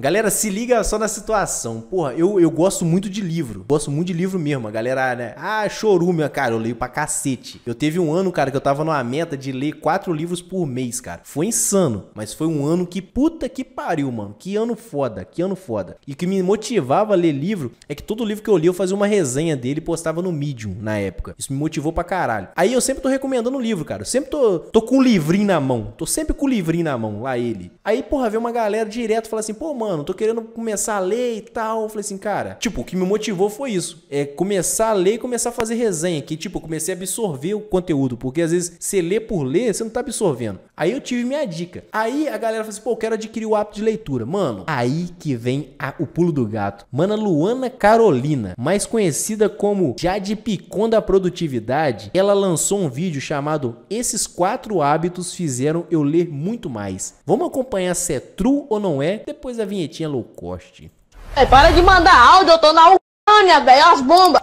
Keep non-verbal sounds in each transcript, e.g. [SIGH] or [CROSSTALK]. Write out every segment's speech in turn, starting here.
Galera, se liga só na situação. Porra, eu, eu gosto muito de livro. Gosto muito de livro mesmo. A galera, né? Ah, chorume, cara, eu leio pra cacete. Eu teve um ano, cara, que eu tava numa meta de ler quatro livros por mês, cara. Foi insano. Mas foi um ano que puta que pariu, mano. Que ano foda, que ano foda. E o que me motivava a ler livro é que todo livro que eu li eu fazia uma resenha dele e postava no Medium na época. Isso me motivou pra caralho. Aí eu sempre tô recomendando livro, cara. Eu sempre tô, tô com o livrinho na mão. Tô sempre com o livrinho na mão, lá ele. Aí, porra, vem uma galera direto e fala assim, pô, mano mano, tô querendo começar a ler e tal. falei assim, cara, tipo, o que me motivou foi isso. É começar a ler e começar a fazer resenha. Que, tipo, comecei a absorver o conteúdo. Porque às vezes você lê por ler, você não tá absorvendo. Aí eu tive minha dica. Aí a galera falou assim, pô, eu quero adquirir o hábito de leitura. Mano, aí que vem a, o pulo do gato. Mana Luana Carolina, mais conhecida como Jade Picon da Produtividade, ela lançou um vídeo chamado Esses Quatro Hábitos Fizeram Eu Ler Muito Mais. Vamos acompanhar se é true ou não é, depois a vinheta vinhetinha low cost. É, para de mandar áudio, eu tô na Ucrânia, velho, as bombas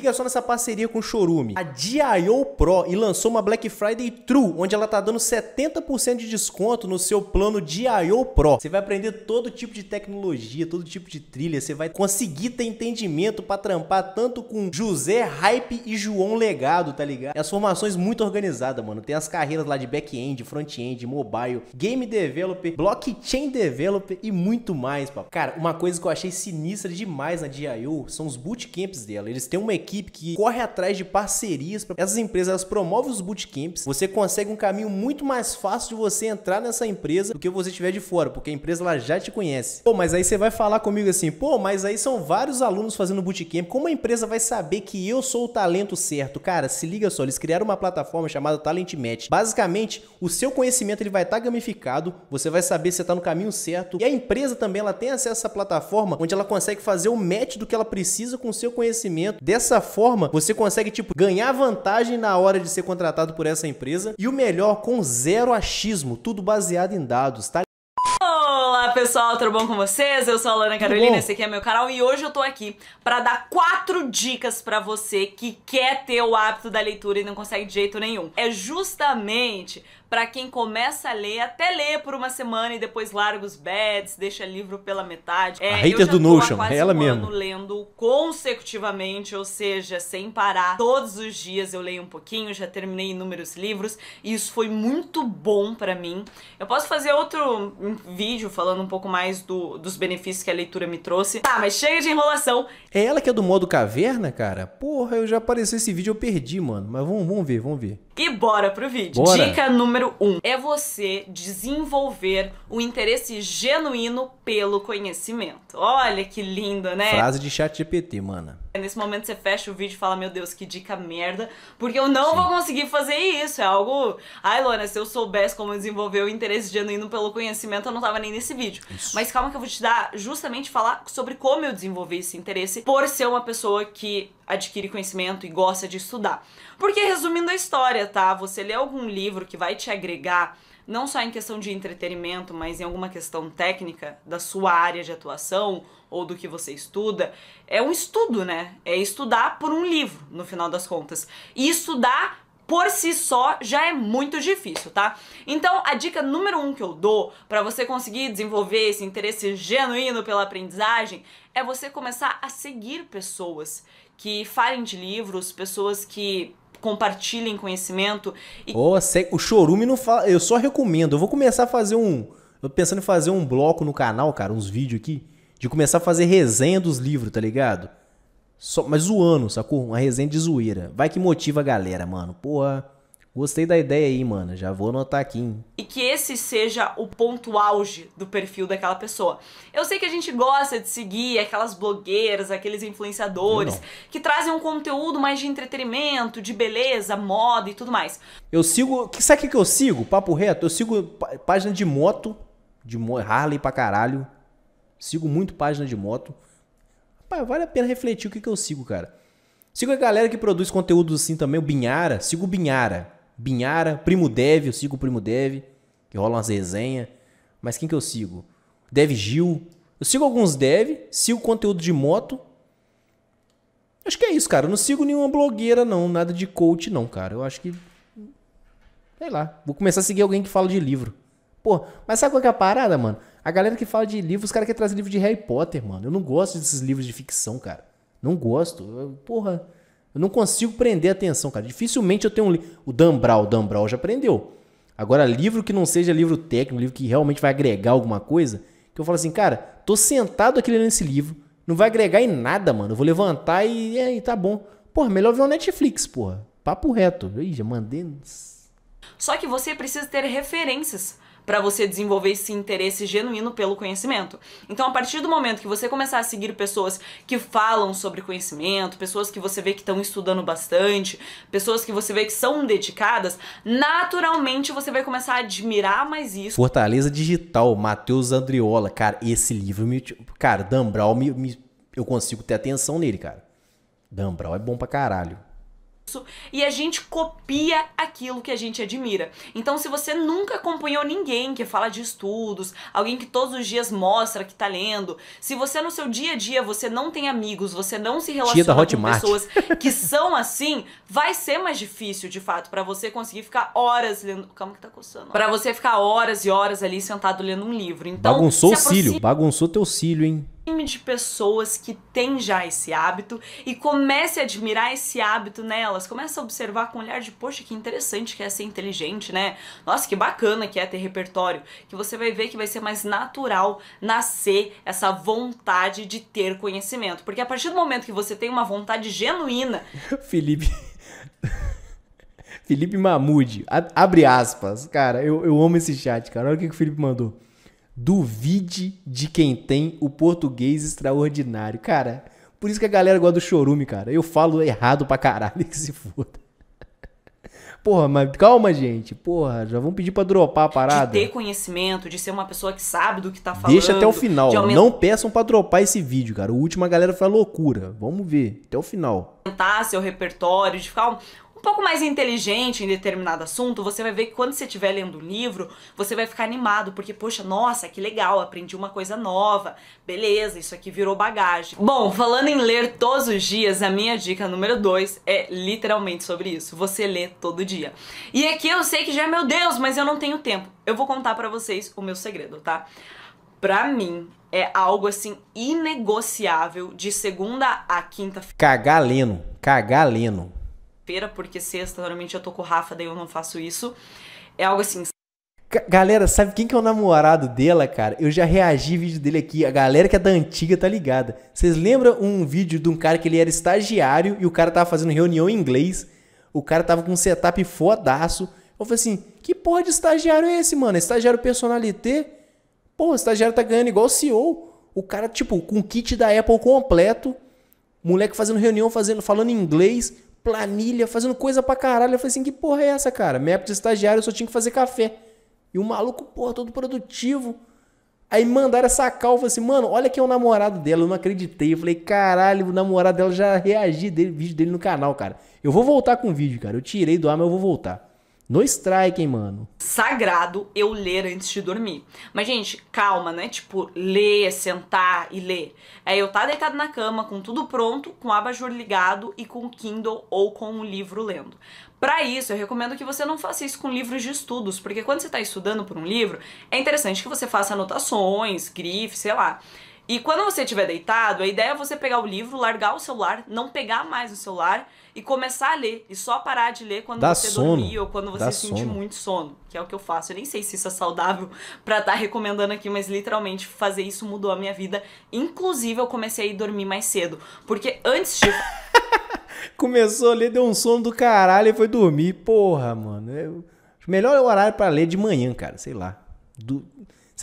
liga só nessa parceria com o Chorume. A DIO Pro e lançou uma Black Friday True, onde ela tá dando 70% de desconto no seu plano DIO Pro. Você vai aprender todo tipo de tecnologia, todo tipo de trilha, você vai conseguir ter entendimento para trampar tanto com José Hype e João Legado, tá ligado? É as formações muito organizadas, mano. Tem as carreiras lá de back-end, front-end, mobile, game developer, blockchain developer e muito mais, papo. Cara, uma coisa que eu achei sinistra demais na DIO são os bootcamps dela. Eles têm uma equipe equipe que corre atrás de parcerias. Essas empresas promovem os bootcamps. Você consegue um caminho muito mais fácil de você entrar nessa empresa do que você estiver de fora, porque a empresa ela já te conhece. Pô, mas aí você vai falar comigo assim, pô, mas aí são vários alunos fazendo bootcamp. Como a empresa vai saber que eu sou o talento certo? Cara, se liga só, eles criaram uma plataforma chamada Talent Match. Basicamente, o seu conhecimento ele vai estar tá gamificado, você vai saber se você está no caminho certo. E a empresa também ela tem acesso a essa plataforma onde ela consegue fazer o match do que ela precisa com o seu conhecimento. Dessa forma, você consegue, tipo, ganhar vantagem na hora de ser contratado por essa empresa e o melhor, com zero achismo, tudo baseado em dados, tá? Olá pessoal, tudo bom com vocês? Eu sou a Lana Carolina, esse aqui é meu canal e hoje eu tô aqui para dar quatro dicas para você que quer ter o hábito da leitura e não consegue de jeito nenhum. É justamente para quem começa a ler, até ler por uma semana e depois larga os beds, deixa livro pela metade. É, a hater do Notion, é ela um mesmo. Eu lendo consecutivamente, ou seja, sem parar. Todos os dias eu leio um pouquinho, já terminei inúmeros livros e isso foi muito bom para mim. Eu posso fazer outro vídeo falando um pouco mais do, dos benefícios que a leitura me trouxe. Tá, mas chega de enrolação. É ela que é do modo caverna, cara? Porra, eu já apareceu esse vídeo, eu perdi, mano. Mas vamos, vamos ver, vamos ver. E bora pro vídeo. Bora. Dica número 1 um é você desenvolver o interesse genuíno pelo conhecimento. Olha que lindo, né? Frase de chat GPT, mana. Nesse momento você fecha o vídeo e fala, meu Deus, que dica merda, porque eu não Sim. vou conseguir fazer isso. É algo. Ai, Lona, se eu soubesse como desenvolver o interesse genuíno pelo conhecimento, eu não tava nem nesse vídeo. Isso. Mas calma que eu vou te dar justamente falar sobre como eu desenvolvi esse interesse por ser uma pessoa que adquire conhecimento e gosta de estudar. Porque, resumindo a história, tá? Você lê algum livro que vai te agregar não só em questão de entretenimento, mas em alguma questão técnica da sua área de atuação ou do que você estuda, é um estudo, né? É estudar por um livro, no final das contas. E estudar por si só já é muito difícil, tá? Então, a dica número um que eu dou para você conseguir desenvolver esse interesse genuíno pela aprendizagem é você começar a seguir pessoas que falem de livros, pessoas que compartilhem conhecimento. E... Oh, o chorume não fala. Eu só recomendo. Eu vou começar a fazer um. Eu tô pensando em fazer um bloco no canal, cara, uns vídeos aqui. De começar a fazer resenha dos livros, tá ligado? Só, mas zoando, sacou? Uma resenha de zoeira. Vai que motiva a galera, mano. Porra. Gostei da ideia aí, mano. Já vou anotar aqui. Hein? E que esse seja o ponto auge do perfil daquela pessoa. Eu sei que a gente gosta de seguir aquelas blogueiras, aqueles influenciadores que trazem um conteúdo mais de entretenimento, de beleza, moda e tudo mais. Eu sigo. Sabe o que eu sigo? Papo reto? Eu sigo página de moto, de Harley pra caralho. Sigo muito página de moto. Rapaz, vale a pena refletir o que, que eu sigo, cara. Sigo a galera que produz conteúdo assim também, o Binhara. Sigo o Binhara. Binhara, Primo Dev, eu sigo o Primo Dev, que rola umas resenhas. Mas quem que eu sigo? Dev Gil. Eu sigo alguns dev, sigo conteúdo de moto. Acho que é isso, cara. Eu não sigo nenhuma blogueira, não. Nada de coach, não, cara. Eu acho que. Sei lá. Vou começar a seguir alguém que fala de livro. Pô, mas sabe qual que é a parada, mano? A galera que fala de livro, os caras querem trazer livro de Harry Potter, mano. Eu não gosto desses livros de ficção, cara. Não gosto. Eu, porra. Eu não consigo prender a atenção, cara. Dificilmente eu tenho um livro. O Dan o Dan já aprendeu. Agora, livro que não seja livro técnico, livro que realmente vai agregar alguma coisa, que eu falo assim, cara, tô sentado aqui lendo esse livro, não vai agregar em nada, mano. Eu vou levantar e, é, e tá bom. Porra, melhor ver o Netflix, porra. Papo reto. Ih, já mandei. Só que você precisa ter referências para você desenvolver esse interesse genuíno pelo conhecimento. Então, a partir do momento que você começar a seguir pessoas que falam sobre conhecimento, pessoas que você vê que estão estudando bastante, pessoas que você vê que são dedicadas, naturalmente você vai começar a admirar mais isso. Fortaleza Digital, Matheus Andriola, cara, esse livro me, cara, Dan Brown me, me eu consigo ter atenção nele, cara. Dan Brown é bom pra caralho e a gente copia aquilo que a gente admira. Então, se você nunca acompanhou ninguém que fala de estudos, alguém que todos os dias mostra que tá lendo, se você no seu dia a dia você não tem amigos, você não se relaciona com pessoas que são assim, vai ser mais difícil de fato para você conseguir ficar horas lendo. Calma que tá coçando. Para você ficar horas e horas ali sentado lendo um livro. Então, bagunçou o cílio, bagunçou teu cílio, hein? time de pessoas que tem já esse hábito e comece a admirar esse hábito nelas. Comece a observar com um olhar de, poxa, que interessante que é ser inteligente, né? Nossa, que bacana que é ter repertório. Que você vai ver que vai ser mais natural nascer essa vontade de ter conhecimento. Porque a partir do momento que você tem uma vontade genuína. [LAUGHS] Felipe. Felipe Mahmoud, abre aspas. Cara, eu, eu amo esse chat, cara. Olha o que, que o Felipe mandou. Duvide de quem tem o português extraordinário. Cara, por isso que a galera gosta do chorume, cara. Eu falo errado pra caralho, [LAUGHS] que se foda. Porra, mas calma, gente. Porra, já vamos pedir pra dropar a parada. De ter conhecimento, de ser uma pessoa que sabe do que tá falando. Deixa até o final. Aument... Não peçam pra dropar esse vídeo, cara. O último a galera foi loucura. Vamos ver, até o final. Aumentar seu repertório, de ficar um pouco mais inteligente em determinado assunto, você vai ver que quando você estiver lendo um livro, você vai ficar animado, porque, poxa, nossa, que legal, aprendi uma coisa nova, beleza, isso aqui virou bagagem. Bom, falando em ler todos os dias, a minha dica número 2 é literalmente sobre isso, você lê todo dia. E aqui eu sei que já é meu Deus, mas eu não tenho tempo. Eu vou contar para vocês o meu segredo, tá? Pra mim, é algo assim inegociável de segunda a quinta-feira. cagalino sexta-feira, porque sexta normalmente eu tô com o Rafa, daí eu não faço isso. É algo assim. Galera, sabe quem que é o namorado dela, cara? Eu já reagi vídeo dele aqui. A galera que é da antiga tá ligada. Vocês lembram um vídeo de um cara que ele era estagiário e o cara tava fazendo reunião em inglês? O cara tava com um setup fodaço. Eu falei assim: que porra de estagiário é esse, mano? É estagiário personalité? Pô, o estagiário tá ganhando igual CEO. O cara, tipo, com kit da Apple completo. Moleque fazendo reunião, fazendo, falando inglês planilha, fazendo coisa pra caralho. Eu falei assim, que porra é essa, cara? Minha época de estagiário eu só tinha que fazer café. E o maluco, porra, todo produtivo. Aí mandaram essa calva falei assim, mano, olha quem é o namorado dela, eu não acreditei. Eu falei, caralho, o namorado dela já reagi dele, vídeo dele no canal, cara. Eu vou voltar com o vídeo, cara. Eu tirei do ar, mas eu vou voltar. No strike, hein, mano. Sagrado eu ler antes de dormir. Mas, gente, calma, né? Tipo, ler, sentar e ler. É eu tá deitado na cama, com tudo pronto, com o abajur ligado e com o Kindle ou com o livro lendo. Para isso, eu recomendo que você não faça isso com livros de estudos, porque quando você está estudando por um livro, é interessante que você faça anotações, grife, sei lá. E quando você estiver deitado, a ideia é você pegar o livro, largar o celular, não pegar mais o celular e começar a ler. E só parar de ler quando Dá você sono. dormir ou quando você Dá sentir sono. muito sono, que é o que eu faço. Eu nem sei se isso é saudável [LAUGHS] para estar tá recomendando aqui, mas literalmente fazer isso mudou a minha vida. Inclusive, eu comecei a ir dormir mais cedo. Porque antes de. [LAUGHS] Começou a ler, deu um sono do caralho e foi dormir. Porra, mano. Eu... Melhor horário para ler de manhã, cara. Sei lá. Do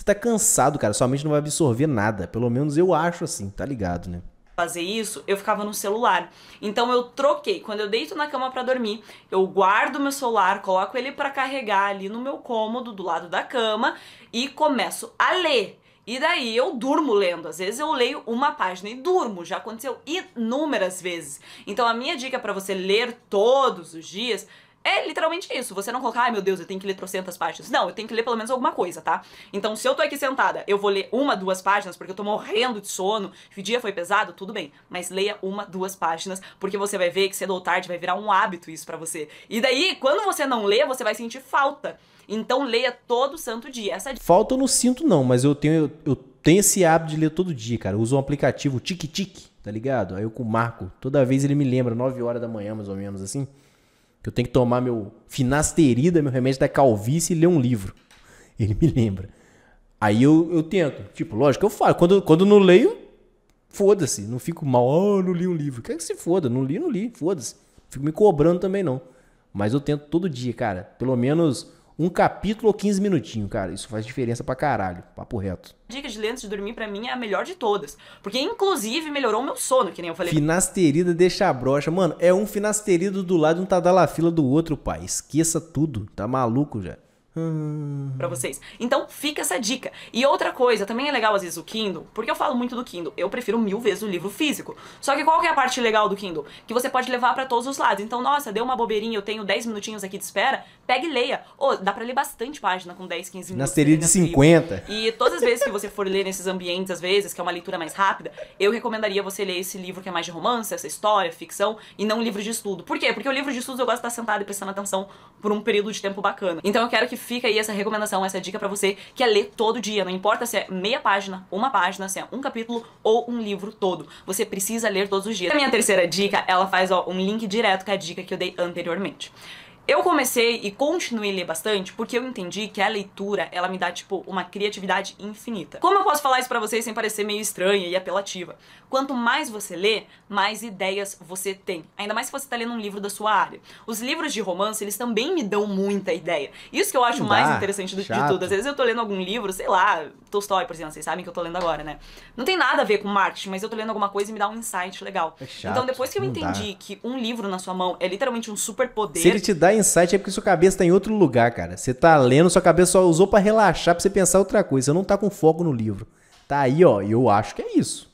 tá cansado, cara. Sua mente não vai absorver nada. Pelo menos eu acho assim, tá ligado, né? fazer isso, eu ficava no celular. Então eu troquei. Quando eu deito na cama para dormir, eu guardo meu celular, coloco ele para carregar ali no meu cômodo do lado da cama e começo a ler. E daí eu durmo lendo. Às vezes eu leio uma página e durmo. Já aconteceu inúmeras vezes. Então a minha dica para você ler todos os dias é literalmente isso. Você não colocar, ai ah, meu Deus, eu tenho que ler trocentas páginas. Não, eu tenho que ler pelo menos alguma coisa, tá? Então, se eu tô aqui sentada, eu vou ler uma, duas páginas, porque eu tô morrendo de sono, o dia foi pesado, tudo bem. Mas leia uma, duas páginas, porque você vai ver que cedo ou tarde vai virar um hábito isso para você. E daí, quando você não lê, você vai sentir falta. Então, leia todo santo dia. Essa... Falta eu não sinto, não, mas eu tenho, eu, eu tenho esse hábito de ler todo dia, cara. Eu uso um aplicativo Tic Tic, tá ligado? Aí eu com o Marco, toda vez ele me lembra, 9 horas da manhã, mais ou menos assim que eu tenho que tomar meu finasterida, meu remédio da calvície e ler um livro. Ele me lembra. Aí eu, eu tento. Tipo, lógico, eu falo. Quando, quando não leio, foda-se. Não fico mal, oh, não li um livro. Quer que se foda? Não li, não li. Foda-se. Fico me cobrando também, não. Mas eu tento todo dia, cara. Pelo menos um capítulo ou 15 minutinhos, cara. Isso faz diferença pra caralho. Papo reto. Dica de ler antes de dormir, pra mim, é a melhor de todas. Porque, inclusive, melhorou o meu sono, que nem eu falei. Finasterida deixa a brocha. Mano, é um finasterido do lado e um tadalafila do outro, pai. Esqueça tudo. Tá maluco já. Uhum. para vocês. Então fica essa dica. E outra coisa, também é legal às vezes o Kindle, porque eu falo muito do Kindle. Eu prefiro mil vezes o livro físico. Só que qual que é a parte legal do Kindle? Que você pode levar para todos os lados. Então, nossa, deu uma bobeirinha, eu tenho 10 minutinhos aqui de espera, pega e leia. Ou oh, dá pra ler bastante página com 10, 15 minutos. Na série de 50. Livro. E todas as vezes que você for ler nesses ambientes, às vezes, que é uma leitura mais rápida, eu recomendaria você ler esse livro que é mais de romance, essa história, ficção, e não livro de estudo. Por quê? Porque o livro de estudo eu gosto de estar sentado e prestando atenção por um período de tempo bacana. Então eu quero que fica aí essa recomendação, essa dica para você que é ler todo dia, não importa se é meia página, uma página, se é um capítulo ou um livro todo. Você precisa ler todos os dias. A minha terceira dica, ela faz ó, um link direto com a dica que eu dei anteriormente. Eu comecei e continuei a ler bastante porque eu entendi que a leitura, ela me dá, tipo, uma criatividade infinita. Como eu posso falar isso pra vocês sem parecer meio estranha e apelativa? Quanto mais você lê, mais ideias você tem. Ainda mais se você tá lendo um livro da sua área. Os livros de romance, eles também me dão muita ideia. Isso que eu acho dá, mais interessante do, de tudo. Às vezes eu tô lendo algum livro, sei lá, Tolstói, por exemplo, vocês sabem que eu tô lendo agora, né? Não tem nada a ver com marketing, mas eu tô lendo alguma coisa e me dá um insight legal. É chato, então, depois que eu entendi dá. que um livro na sua mão é literalmente um super poder. Se ele te dá insight, é porque sua cabeça tá em outro lugar, cara. Você tá lendo, sua cabeça só usou para relaxar, pra você pensar outra coisa. Você não tá com foco no livro. Tá aí, ó, e eu acho que é isso.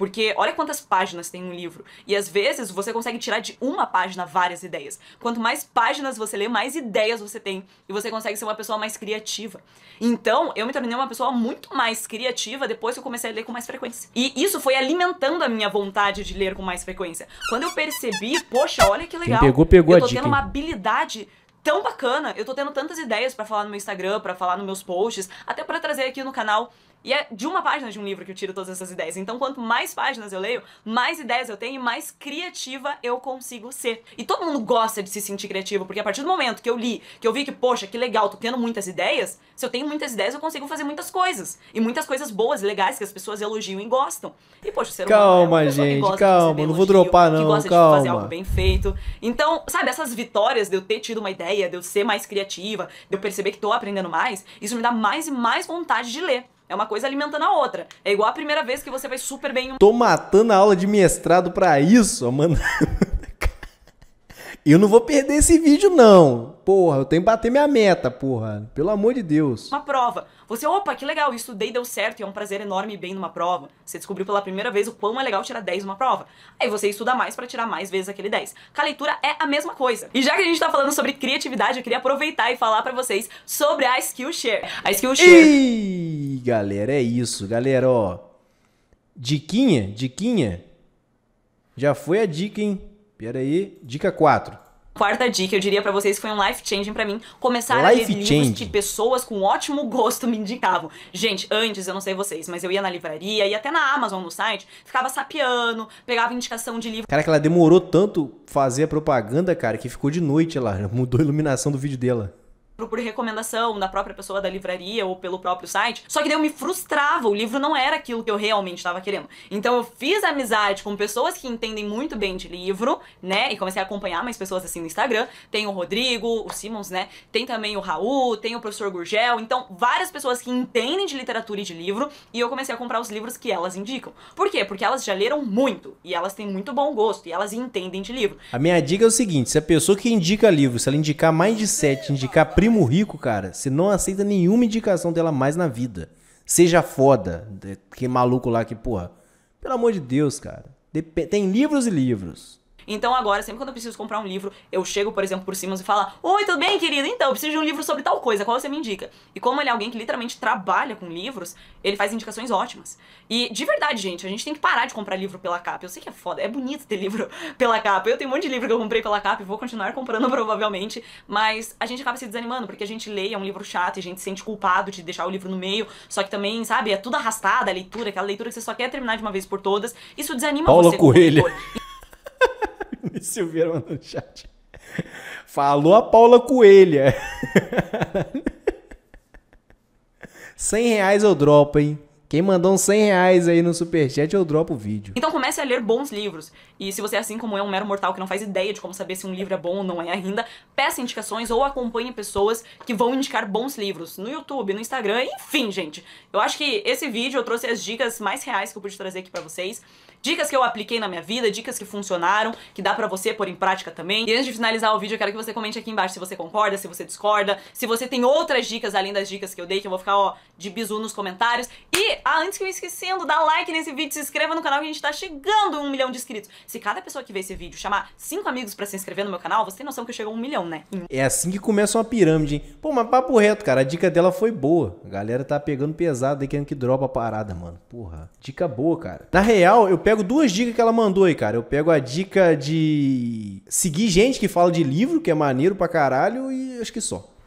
Porque olha quantas páginas tem um livro. E às vezes você consegue tirar de uma página várias ideias. Quanto mais páginas você lê, mais ideias você tem. E você consegue ser uma pessoa mais criativa. Então, eu me tornei uma pessoa muito mais criativa depois que eu comecei a ler com mais frequência. E isso foi alimentando a minha vontade de ler com mais frequência. Quando eu percebi, poxa, olha que legal. Quem pegou, pegou eu tô tendo uma habilidade tão bacana. Eu tô tendo tantas ideias para falar no meu Instagram, para falar nos meus posts, até para trazer aqui no canal. E é de uma página de um livro que eu tiro todas essas ideias. Então, quanto mais páginas eu leio, mais ideias eu tenho e mais criativa eu consigo ser. E todo mundo gosta de se sentir criativo, porque a partir do momento que eu li, que eu vi que, poxa, que legal, tô tendo muitas ideias, se eu tenho muitas ideias, eu consigo fazer muitas coisas. E muitas coisas boas, legais, que as pessoas elogiam e gostam. E, poxa, ser é Calma, é gente, calma, não elogio, vou dropar, não. Que gosta calma. de fazer algo bem feito. Então, sabe, essas vitórias de eu ter tido uma ideia, de eu ser mais criativa, de eu perceber que tô aprendendo mais, isso me dá mais e mais vontade de ler. É uma coisa alimentando a outra. É igual a primeira vez que você vai super bem. Tô matando a aula de mestrado pra isso, mano. [LAUGHS] Eu não vou perder esse vídeo, não. Porra, eu tenho que bater minha meta, porra. Pelo amor de Deus. Uma prova. Você, opa, que legal, estudei, deu certo, e é um prazer enorme bem numa prova. Você descobriu pela primeira vez o quão é legal tirar 10 numa prova. Aí você estuda mais para tirar mais vezes aquele 10. Com a leitura é a mesma coisa. E já que a gente tá falando sobre criatividade, eu queria aproveitar e falar para vocês sobre a Skillshare. A Skillshare... Ih, galera, é isso, galera, ó. Diquinha, diquinha. Já foi a dica, hein? Peraí, dica 4. Quarta dica, eu diria para vocês que foi um life changing para mim começar life a ler livros que pessoas com ótimo gosto me indicavam. Gente, antes eu não sei vocês, mas eu ia na livraria e até na Amazon no site, ficava sapiando, pegava indicação de livro. Cara, que ela demorou tanto fazer a propaganda, cara, que ficou de noite lá, mudou a iluminação do vídeo dela por recomendação da própria pessoa da livraria ou pelo próprio site. Só que daí eu me frustrava, o livro não era aquilo que eu realmente estava querendo. Então eu fiz amizade com pessoas que entendem muito bem de livro, né? E comecei a acompanhar mais pessoas assim no Instagram. Tem o Rodrigo, o Simons, né? Tem também o Raul, tem o professor Gurgel. Então, várias pessoas que entendem de literatura e de livro. E eu comecei a comprar os livros que elas indicam. Por quê? Porque elas já leram muito. E elas têm muito bom gosto. E elas entendem de livro. A minha dica é o seguinte: se a pessoa que indica livro, se ela indicar mais de sete, indicar primo primo rico, cara, você não aceita nenhuma indicação dela mais na vida. Seja foda. Que maluco lá que, porra. Pelo amor de Deus, cara. Dep tem livros e livros. Então agora, sempre quando eu preciso comprar um livro, eu chego, por exemplo, por Simmons e falo: Oi, tudo bem, querido Então, eu preciso de um livro sobre tal coisa, qual você me indica? E como ele é alguém que literalmente trabalha com livros, ele faz indicações ótimas. E de verdade, gente, a gente tem que parar de comprar livro pela capa. Eu sei que é foda, é bonito ter livro [LAUGHS] pela capa. Eu tenho um monte de livro que eu comprei pela capa e vou continuar comprando [LAUGHS] provavelmente, mas a gente acaba se desanimando porque a gente lê, é um livro chato e a gente se sente culpado de deixar o livro no meio, só que também, sabe, é tudo arrastada a leitura, aquela leitura que você só quer terminar de uma vez por todas. Isso desanima Paula você. Paula Coelho. Silveira [LAUGHS] mandou no chat. Falou a Paula Coelha. 100 [LAUGHS] reais eu dropo, hein? Quem mandou uns 100 reais aí no superchat, eu dropo o vídeo. Então comece a ler bons livros. E se você é assim como eu, é um mero mortal que não faz ideia de como saber se um livro é bom ou não é ainda, peça indicações ou acompanhe pessoas que vão indicar bons livros no YouTube, no Instagram, enfim, gente. Eu acho que esse vídeo eu trouxe as dicas mais reais que eu pude trazer aqui para vocês dicas que eu apliquei na minha vida, dicas que funcionaram, que dá pra você pôr em prática também. E antes de finalizar o vídeo, eu quero que você comente aqui embaixo se você concorda, se você discorda, se você tem outras dicas além das dicas que eu dei, que eu vou ficar, ó, de bizu nos comentários. E, ah, antes que eu me esquecendo, dá like nesse vídeo, se inscreva no canal que a gente tá chegando a um milhão de inscritos. Se cada pessoa que vê esse vídeo chamar cinco amigos pra se inscrever no meu canal, você tem noção que eu chego a um milhão, né? É assim que começa uma pirâmide, hein? Pô, mas papo reto, cara, a dica dela foi boa. A galera tá pegando pesado aí, querendo que dropa a parada, mano. Porra, dica boa, cara. Na real, eu pego pego duas dicas que ela mandou aí, cara. Eu pego a dica de seguir gente que fala de livro, que é maneiro pra caralho, e acho que só.